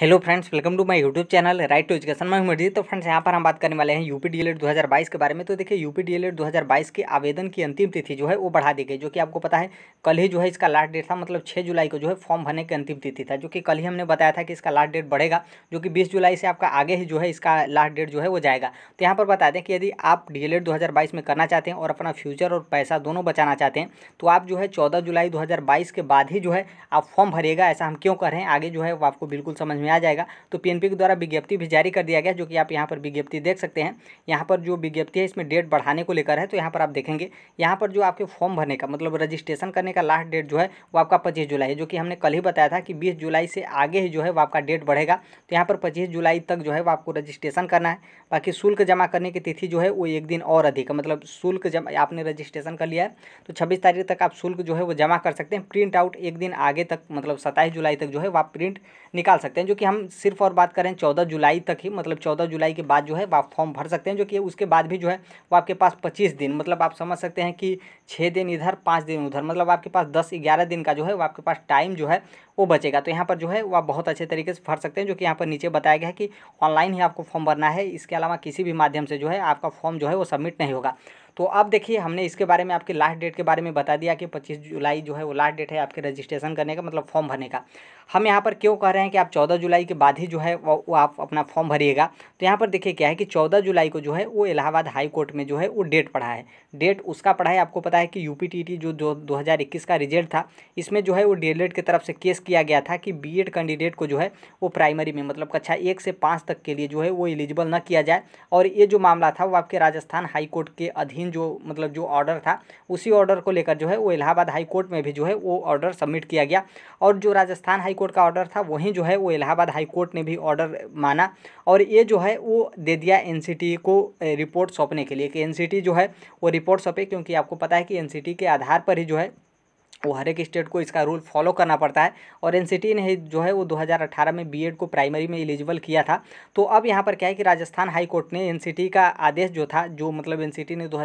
hello friends welcome to my YouTube channel right to education मैं मर्जी तो friends यहाँ पर हम बात करने वाले हैं यूपी डीएलएड 2022 के बारे में तो देखिए यूपी डीएलएड 2022 के आवेदन की अंतिम तिथि जो है वो बढ़ा दी गई जो कि आपको पता है कल ही जो है इसका लास्ट डेट था मतलब छः जुलाई को जो है फॉर्म भरने की अंतिम तिथि था जो कि कल ही हमने बताया था कि इसका लास्ट डेट बढ़ेगा जो कि बीस जुलाई से आपका आगे ही जो है इसका लास्ट डेट जो है वो जाएगा तो यहाँ पर बता दें कि यदि आप डी एल e में करना चाहते हैं और अपना फ्यूचर और पैसा दोनों बचाना चाहते हैं तो आप जो है चौदह जुलाई दो के बाद ही जो है आप फॉर्म भरिएगा ऐसा हम क्यों कर रहे हैं आगे जो है वो आपको बिल्कुल समझ समझ में आ जाएगा तो पीएनपी के द्वारा विज्ञप्ति भी जारी कर दिया गया जो कि आप यहाँ पर विज्ञप्ति देख सकते हैं यहाँ पर जो विज्ञप्ति है इसमें डेट बढ़ाने को लेकर है तो यहाँ पर आप देखेंगे यहाँ पर जो आपके फॉर्म भरने का मतलब रजिस्ट्रेशन करने का लास्ट डेट जो है वो आपका पच्चीस जुलाई है जो कि हमने कल ही बताया था कि बीस जुलाई से आगे ही जो है वो आपका डेट बढ़ेगा तो यहाँ पर पच्चीस जुलाई तक जो है वो आपको रजिस्ट्रेशन करना है बाकी शुल्क जमा करने की तिथि जो है वो एक दिन और अधिक है मतलब शुल्क जमा आपने रजिस्ट्रेशन कर लिया है तो छब्बीस तारीख तक आप शुल्क जो है वो जमा कर सकते हैं प्रिंट आउट एक दिन आगे तक मतलब सत्ताईस जुलाई तक जो है वो आप प्रिंट निकाल सकते हैं जो कि हम सिर्फ और बात करें चौदह जुलाई तक ही मतलब चौदह जुलाई के बाद जो है आप फॉर्म भर सकते हैं जो कि उसके बाद भी जो है वो आपके पास पच्चीस दिन मतलब आप समझ सकते हैं कि छः दिन इधर पाँच दिन उधर मतलब आपके पास दस ग्यारह दिन का जो है वो आपके पास टाइम जो है वो बचेगा तो यहाँ पर जो है वो आप बहुत अच्छे तरीके से भर सकते हैं जो कि यहाँ पर नीचे बताया गया है कि ऑनलाइन ही आपको फॉर्म भरना है इसके अलावा किसी भी माध्यम से जो है आपका फॉर्म जो है वो सबमिट नहीं होगा तो अब देखिए हमने इसके बारे में आपके लास्ट डेट के बारे में बता दिया कि पच्चीस जुलाई जो है वो लास्ट डेट है आपके रजिस्ट्रेशन करने का मतलब फॉर्म भरने का हम यहाँ पर क्यों कह रहे हैं कि आप चौदह जुलाई के बाद ही जो है वो आप अपना फॉर्म भरिएगा तो यहाँ पर देखिए क्या है कि चौदह जुलाई को जो है वो इलाहाबाद हाई कोर्ट में जो है वो डेट पढ़ा है डेट उसका पढ़ा है आपको पता है कि यू जो दो हज़ार का रिजल्ट था इसमें जो है वो डी की तरफ से केस किया गया था कि बी कैंडिडेट को जो है वो प्राइमरी में मतलब कक्षा एक से पाँच तक के लिए जो है वो एलिजिबल न किया जाए और ये जो मामला था वो आपके राजस्थान हाईकोर्ट के अधीन अधीन जो मतलब जो ऑर्डर था उसी ऑर्डर को लेकर जो है वो इलाहाबाद हाई कोर्ट में भी जो है वो ऑर्डर सबमिट किया गया और जो राजस्थान हाई कोर्ट का ऑर्डर था वहीं जो है वो इलाहाबाद हाई कोर्ट ने भी ऑर्डर माना और ये जो है वो दे दिया एन को रिपोर्ट सौंपने के लिए कि एन जो है वो रिपोर्ट सौंपे क्योंकि आपको पता है कि एन के आधार पर ही जो है वो हर एक स्टेट को इसका रूल फॉलो करना पड़ता है और एन ने जो है वो 2018 में बीएड को प्राइमरी में एलिजिबल किया था तो अब यहाँ पर क्या है कि राजस्थान हाई कोर्ट ने एन का आदेश जो था जो मतलब एन ने दो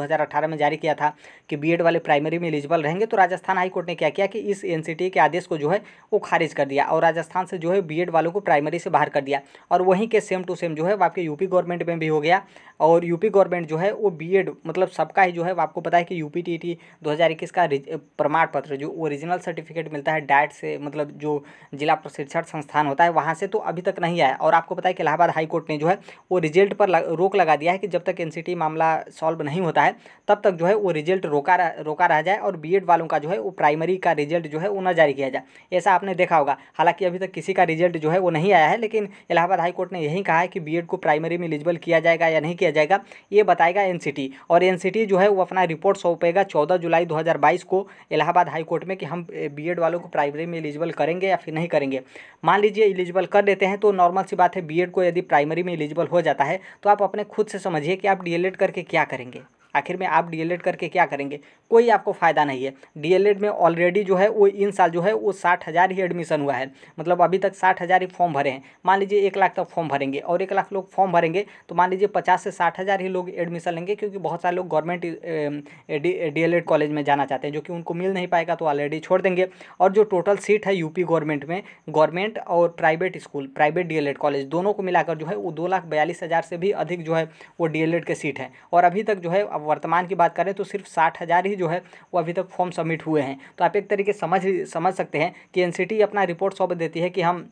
हज़ार में जारी किया था कि बी वाले प्राइमरी में एलिजिबल रहेंगे तो राजस्थान हाईकोर्ट ने क्या किया कि इस एन के आदेश को जो है वो खारिज कर दिया और राजस्थान से जो है बी वालों को प्राइमरी से बाहर कर दिया और वहीं के सेम टू सेम जो है आपके यूपी गवर्नमेंट में भी हो गया और यूपी गवर्नमेंट जो है वो बी मतलब सबका ही जो है आपको पता है कि यूपी टी टी का प्रमाण पत्र जो ओरिजिनल सर्टिफिकेट मिलता है डाइट से मतलब जो जिला प्रशिक्षण संस्थान होता है वहाँ से तो अभी तक नहीं आया और आपको पता है कि इलाहाबाद हाईकोर्ट ने जो है वो रिजल्ट पर लग, रोक लगा दिया है कि जब तक एन मामला सॉल्व नहीं होता है तब तक जो है वो रिजल्ट रोका रोका रह जाए और बी वालों का जो है वो प्राइमरी का रिजल्ट जो है वो ना जारी किया जाए ऐसा आपने देखा होगा हालांकि अभी तक किसी का रिजल्ट जो है वो नहीं आया है लेकिन इलाहाबाद हाईकोर्ट ने यही कहा है कि बी को प्राइमरी में एलिजिबल किया जाएगा या नहीं किया जाएगा ये बताएगा एन और एन जो है वो अपना रिपोर्ट सौंपेगा चौदह जुलाई दो को इलाहाबाद हाईकोर्ट में कि हम बीएड वालों को प्राइमरी में एलिजिबल करेंगे या फिर नहीं करेंगे मान लीजिए एलिजिबल कर देते हैं तो नॉर्मल सी बात है बीएड को यदि प्राइमरी में एलिजिबल हो जाता है तो आप अपने खुद से समझिए कि आप डीएलएड करके क्या करेंगे आखिर में आप डी करके क्या करेंगे कोई आपको फ़ायदा नहीं है डी में ऑलरेडी जो है वो इन साल जो है वो साठ हज़ार ही एडमिशन हुआ है मतलब अभी तक साठ हज़ार ही फॉर्म भरे हैं मान लीजिए एक लाख तक फॉर्म भरेंगे और एक लाख लोग फॉर्म भरेंगे तो मान लीजिए पचास से साठ हज़ार ही लोग एडमिशन लेंगे क्योंकि बहुत सारे लोग गवर्नमेंट डी कॉलेज में जाना चाहते हैं जो कि उनको मिल नहीं पाएगा तो ऑलरेडी छोड़ देंगे और जो टोटल सीट है यूपी गवर्नमेंट में गवर्नमेंट और प्राइवेट स्कूल प्राइवेट डी कॉलेज दोनों को मिलाकर जो है वो दो लाख बयालीस हज़ार से भी अधिक जो है वो डी के सीट है और अभी तक जो है वर्तमान की बात करें तो सिर्फ साठ हज़ार ही जो है वो अभी तक फॉर्म सबमिट हुए हैं तो आप एक तरीके समझ समझ सकते हैं कि एन अपना रिपोर्ट सौंप देती है कि हम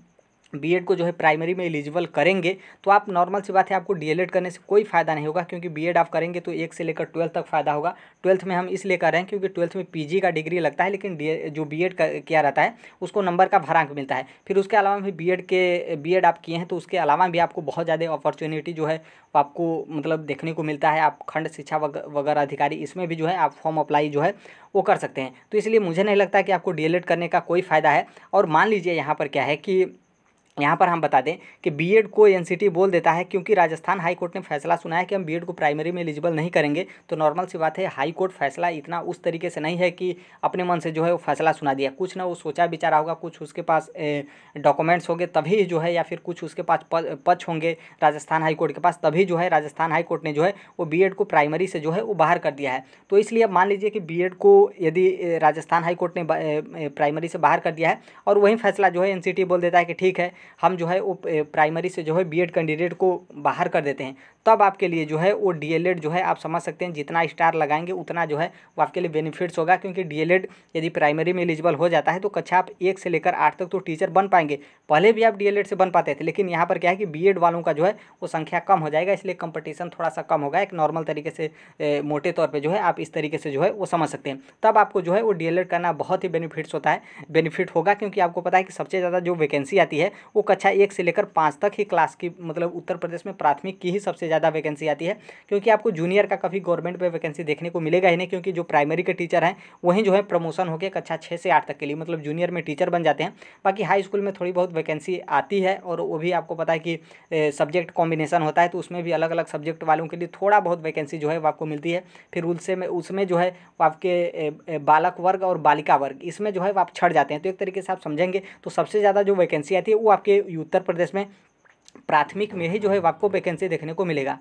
बीएड को जो है प्राइमरी में एलिजिबल करेंगे तो आप नॉर्मल सी बात है आपको डीएलएड करने से कोई फ़ायदा नहीं होगा क्योंकि बीएड आप करेंगे तो एक से लेकर ट्वेल्थ तक फ़ायदा होगा ट्वेल्थ में हम इसलिए कर रहे हैं क्योंकि ट्वेल्थ में पीजी का डिग्री लगता है लेकिन जो बीएड किया रहता है उसको नंबर का भरांक मिलता है फिर उसके अलावा भी बी के बी आप किए हैं तो उसके अलावा भी आपको बहुत ज़्यादा अपॉर्चुनिटी जो है आपको मतलब देखने को मिलता है आप खंड शिक्षा वगैरह अधिकारी इसमें भी जो है आप फॉर्म अप्लाई जो है वो कर सकते हैं तो इसलिए मुझे नहीं लगता कि आपको डी करने का कोई फ़ायदा है और मान लीजिए यहाँ पर क्या है कि यहाँ पर हम बता दें कि बीएड को एनसीटी बोल देता है क्योंकि राजस्थान हाई कोर्ट ने फैसला सुनाया कि हम बीएड को प्राइमरी में एलिजिबल नहीं करेंगे तो नॉर्मल सी बात है हाई कोर्ट फैसला इतना उस तरीके से नहीं है कि अपने मन से जो है वो फैसला सुना दिया कुछ ना वो सोचा बिचारा होगा कुछ उसके पास डॉक्यूमेंट्स होंगे तभी जो है या फिर कुछ उसके पास पक्ष होंगे राजस्थान हाईकोर्ट के पास तभी जो है राजस्थान हाईकोर्ट ने जो है वो बी को प्राइमरी से जो है वो बाहर कर दिया है तो इसलिए मान लीजिए कि बी को यदि राजस्थान हाईकोर्ट ने प्राइमरी से बाहर कर दिया है और वही फैसला जो है एन बोल देता है कि ठीक है हम जो है वो प्राइमरी से जो है बीएड कैंडिडेट को बाहर कर देते हैं तब आपके लिए जो है वो डीएलएड जो है आप समझ सकते हैं जितना स्टार लगाएंगे उतना जो है वो आपके लिए बेनिफिट्स होगा क्योंकि डीएलएड यदि प्राइमरी में एलिजिबल हो जाता है तो कक्षा आप एक से लेकर आठ तक तो टीचर बन पाएंगे पहले भी आप डीएलएड से बन पाते थे लेकिन यहाँ पर क्या है कि बीएड वालों का जो है वो संख्या कम हो जाएगा इसलिए कंपटीशन थोड़ा सा कम होगा एक नॉर्मल तरीके से ए, मोटे तौर पर जो है आप इस तरीके से जो है वो समझ सकते हैं तब आपको जो है वो डी करना बहुत ही बेनिफिट्स होता है बेनिफिट होगा क्योंकि आपको पता है कि सबसे ज़्यादा जो वैकेंसी आती है वो कक्षा एक से लेकर पाँच तक ही क्लास की मतलब उत्तर प्रदेश में प्राथमिक की ही सबसे ज़्यादा वैकेंसी आती है क्योंकि आपको जूनियर का कभी गवर्नमेंट में वैकेंसी देखने को मिलेगा ही नहीं क्योंकि जो प्राइमरी के टीचर हैं वहीं जो है प्रमोशन होकर कक्षा छः से आठ तक के लिए मतलब जूनियर में टीचर बन जाते हैं बाकी हाई स्कूल में थोड़ी बहुत वैकेंसी आती है और वो भी आपको पता है कि सब्जेक्ट कॉम्बिनेशन होता है तो उसमें भी अलग अलग सब्जेक्ट वालों के लिए थोड़ा बहुत वैकेंसी जो है वो आपको मिलती है फिर उनसे में उसमें जो है वो आपके बालक वर्ग और बालिका वर्ग इसमें जो है वो आप छड़ जाते हैं तो एक तरीके से आप समझेंगे तो सबसे ज़्यादा जो वैकेंसी आती है वो आपके उत्तर प्रदेश में प्राथमिक में ही जो है आपको वैकेंसी देखने को मिलेगा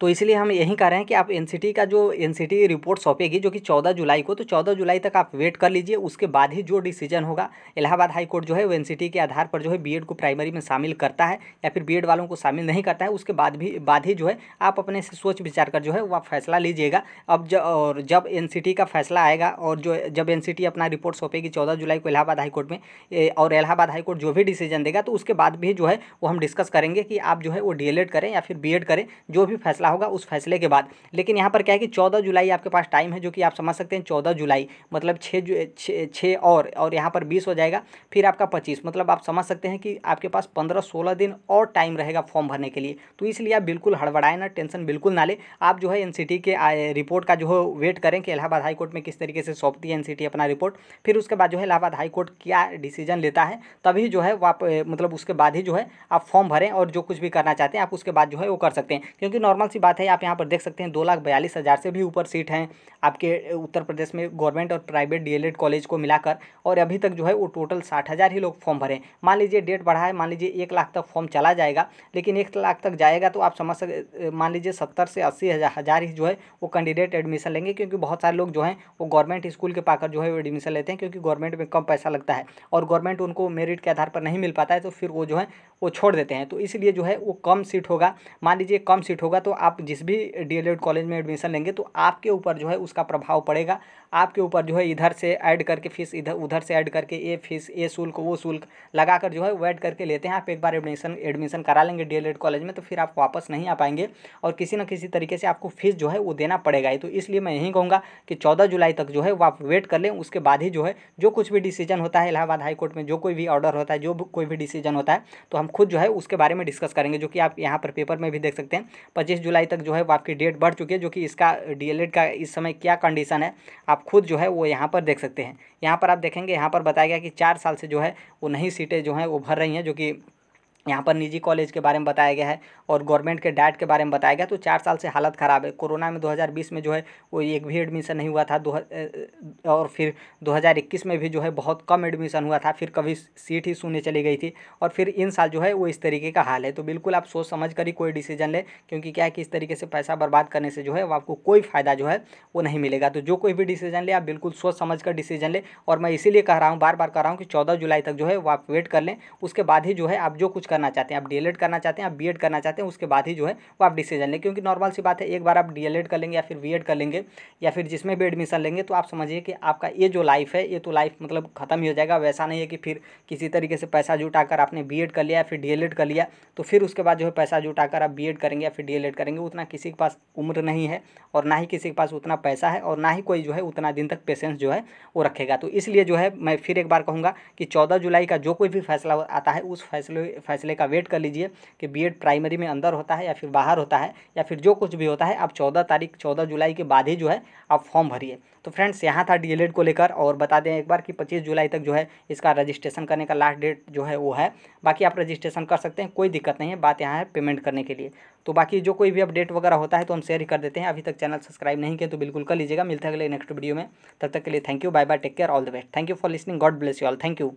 तो इसलिए हम यही कह रहे हैं कि आप एन का जो एन रिपोर्ट सौंपेगी जो कि चौदह जुलाई को तो चौदह जुलाई तक आप वेट कर लीजिए उसके बाद ही जो डिसीजन होगा इलाहाबाद हाई कोर्ट जो है वो एन के आधार पर जो है बी को प्राइमरी में शामिल करता है या फिर बी वालों को शामिल नहीं करता है उसके बाद भी बाद ही जो है आप अपने से सोच विचार कर जो है वो आप फैसला लीजिएगा अब ज, और जब एन का फैसला आएगा और जो जब एन अपना रिपोर्ट सौंपेगी चौदह जुलाई को इलाहाबाद हाईकोर्ट में और इलाहाबाद हाईकोर्ट जो भी डिसीजन देगा तो उसके बाद भी जो है वो हम डिस्कस करेंगे कि आप जो है वो डी करें या फिर बी करें जो भी फैसला होगा उस फैसले के बाद लेकिन यहाँ पर क्या है कि चौदह जुलाई आपके पास टाइम है जो कि आप समझ सकते हैं चौदह जुलाई मतलब छः छः और और यहाँ पर बीस हो जाएगा फिर आपका पच्चीस मतलब आप समझ सकते हैं कि आपके पास पंद्रह सोलह दिन और टाइम रहेगा फॉर्म भरने के लिए तो इसलिए आप बिल्कुल हड़बड़ाए ना टेंशन बिल्कुल ना ले आप जो है एन के रिपोर्ट का जो है वेट करें कि इलाहाबाद हाईकोर्ट में किस तरीके से सौंपती है एन अपना रिपोर्ट फिर उसके बाद जो है इलाहाबाद हाईकोर्ट क्या डिसीजन लेता है तभी जो है आप मतलब उसके बाद ही जो है आप फॉर्म भरें और जो कुछ भी करना चाहते हैं आप उसके बाद जो है वो कर सकते हैं क्योंकि नॉर्मल की बात है आप यहाँ पर देख सकते हैं दो लाख बयालीस हज़ार से भी ऊपर सीट हैं आपके उत्तर प्रदेश में गवर्नमेंट और प्राइवेट डीएलएड कॉलेज को मिलाकर और अभी तक जो है वो टोटल साठ हज़ार ही लोग फॉर्म भरे मान लीजिए डेट बढ़ा है मान लीजिए एक लाख तक फॉर्म चला जाएगा लेकिन एक लाख तक जाएगा तो आप समझ सक मान लीजिए सत्तर से अस्सी हज़ार ही जो है वो कैंडिडेट एडमिशन लेंगे क्योंकि बहुत सारे लोग जो हैं वो गवर्नमेंट स्कूल के पाकर जो है वो एडमिशन लेते हैं क्योंकि गवर्नमेंट में कम पैसा लगता है और गवर्नमेंट उनको मेरिट के आधार पर नहीं मिल पाता है तो फिर वो जो है वो छोड़ देते हैं तो इसलिए जो है वो कम सीट होगा मान लीजिए कम सीट होगा तो आप आप जिस भी डी कॉलेज में एडमिशन लेंगे तो आपके ऊपर जो है उसका प्रभाव पड़ेगा आपके ऊपर जो है इधर से ऐड करके फीस इधर उधर से ऐड करके ये फीस ये शुल्क वो शुल्क लगा जो है वो ऐड करके लेते हैं आप एक बार एडमिशन एडमिशन करा लेंगे डी कॉलेज में तो फिर आप वापस नहीं आ पाएंगे और किसी न किसी तरीके से आपको फीस जो है वो देना पड़ेगा ही तो इसलिए मैं यही कहूँगा कि चौदह जुलाई तक जो है वो आप वेट कर लें उसके बाद ही जो है जो कुछ भी डिसीजन होता है इलाहाबाद हाईकोर्ट में जो कोई भी ऑर्डर होता है जो कोई भी डिसीजन होता है तो हम खुद जो है उसके बारे में डिस्कस करेंगे जो कि आप यहाँ पर पेपर में भी देख सकते हैं पच्चीस जुलाई तक जो है वो आपकी डेट बढ़ चुकी है जो कि इसका डी का इस समय क्या कंडीशन है आप खुद जो है वो यहाँ पर देख सकते हैं यहाँ पर आप देखेंगे यहाँ पर बताया गया कि चार साल से जो है वो नई सीटें जो हैं वो भर रही हैं जो कि यहाँ पर निजी कॉलेज के बारे में बताया गया है और गवर्नमेंट के डाट के बारे में बताया गया तो चार साल से हालत ख़राब है कोरोना में 2020 में जो है वो एक भी एडमिशन नहीं हुआ था दो और फिर 2021 में भी जो है बहुत कम एडमिशन हुआ था फिर कभी सीट ही सुनने चली गई थी और फिर इन साल जो है वो इस तरीके का हाल है तो बिल्कुल आप सोच समझ कर ही कोई डिसीजन लें क्योंकि क्या है कि इस तरीके से पैसा बर्बाद करने से जो है वो आपको कोई फ़ायदा जो है वो नहीं मिलेगा तो जो कोई भी डिसीजन ले आप बिल्कुल सोच समझ कर डिसीजन लें और मैं इसीलिए कह रहा हूँ बार बार कह रहा हूँ कि चौदह जुलाई तक जो है वो आप वेट कर लें उसके बाद ही जो है आप जो कुछ करना चाहते हैं आप डीएलएड करना चाहते हैं आप बीएड करना चाहते हैं उसके बाद ही जो है वो आप डिसीजन लें क्योंकि नॉर्मल सी बात है एक बार आप डीएलएड कर लेंगे या फिर बीएड कर लेंगे या फिर जिसमें भी एडमिशन लेंगे तो आप समझिए कि आपका ये जो लाइफ है ये तो लाइफ मतलब खत्म ही हो जाएगा वैसा नहीं है कि फिर किसी तरीके से पैसा कर आपने बी कर लिया या फिर डी कर लिया तो फिर उसके बाद जो है पैसा कर आप बी करेंगे या फिर डी करेंगे उतना किसी के पास उम्र नहीं है और ना ही किसी के पास उतना पैसा है और ना ही कोई जो है उतना दिन तक पेशेंस जो है वो रखेगा तो इसलिए जो है मैं फिर एक बार कहूँगा कि चौदह जुलाई का जो कोई भी फैसला आता है उस फैसले फैसले फैसले का वेट कर लीजिए कि बीएड प्राइमरी में अंदर होता है या फिर बाहर होता है या फिर जो कुछ भी होता है आप चौदह तारीख चौदह जुलाई के बाद ही जो है आप फॉर्म भरिए तो फ्रेंड्स यहाँ था डी को लेकर और बता दें एक बार कि 25 जुलाई तक जो है इसका रजिस्ट्रेशन करने का लास्ट डेट जो है वो है बाकी आप रजिस्ट्रेशन कर सकते हैं कोई दिक्कत नहीं है बात यहाँ है पेमेंट करने के लिए तो बाकी जो कोई भी अपडेट वगैरह होता है तो हम शेयर ही कर देते हैं अभी तक चैनल सब्सक्राइब नहीं किया तो बिल्कुल कर लीजिएगा मिलते हैं अगले नेक्स्ट वीडियो में तब तक के लिए thank you bye bye take care all the best thank you for listening God bless you all thank you